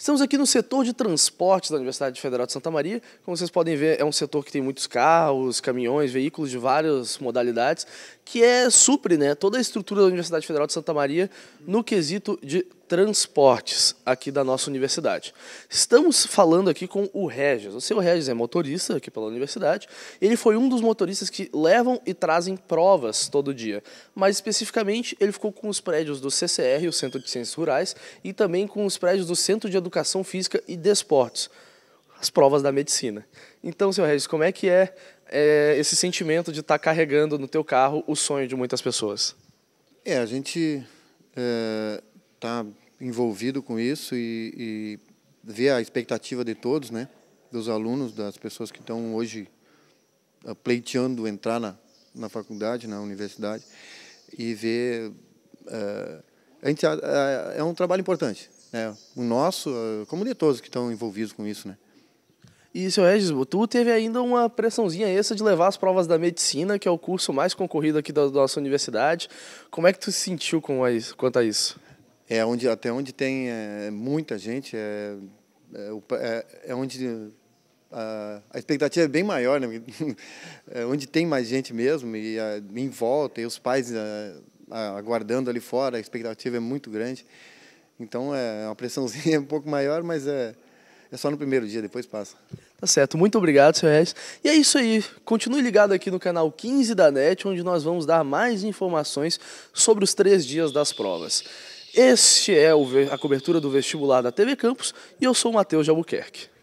Estamos aqui no setor de transportes da Universidade Federal de Santa Maria. Como vocês podem ver, é um setor que tem muitos carros, caminhões, veículos de várias modalidades, que é supre né, toda a estrutura da Universidade Federal de Santa Maria no quesito de transportes aqui da nossa universidade. Estamos falando aqui com o Regis. O seu Regis é motorista aqui pela universidade. Ele foi um dos motoristas que levam e trazem provas todo dia. Mais especificamente, ele ficou com os prédios do CCR, o Centro de Ciências Rurais, e também com os prédios do Centro de Educação Física e Desportos, as provas da medicina. Então, seu Regis, como é que é, é esse sentimento de estar tá carregando no teu carro o sonho de muitas pessoas? É, a gente é, estar tá envolvido com isso e, e ver a expectativa de todos, né? Dos alunos, das pessoas que estão hoje ah, pleiteando entrar na, na faculdade, na universidade, e ver. Uh, ah, a gente, uh, é um trabalho importante. Né? O nosso, uh, como de todos que estão envolvidos com isso, né? E, seu Regis, tu teve ainda uma pressãozinha essa de levar as provas da medicina, que é o curso mais concorrido aqui da, da nossa universidade. Como é que tu se sentiu com a, quanto a isso? É onde, até onde tem é, muita gente, é, é, é, é onde a, a, expectativa é bem maior, né? é onde tem mais gente mesmo, e a, é, em volta, e os pais é, a, aguardando ali fora, a expectativa é muito grande. Então é uma pressãozinha um pouco maior, mas é, é só no primeiro dia, depois passa. Tá certo, muito obrigado, seu Regis. E é isso aí. Continue ligado aqui no canal 15 da NET, onde nós vamos dar mais informações sobre os três dias das provas. Este é a cobertura do vestibular da TV Campus e eu sou o Matheus de Albuquerque.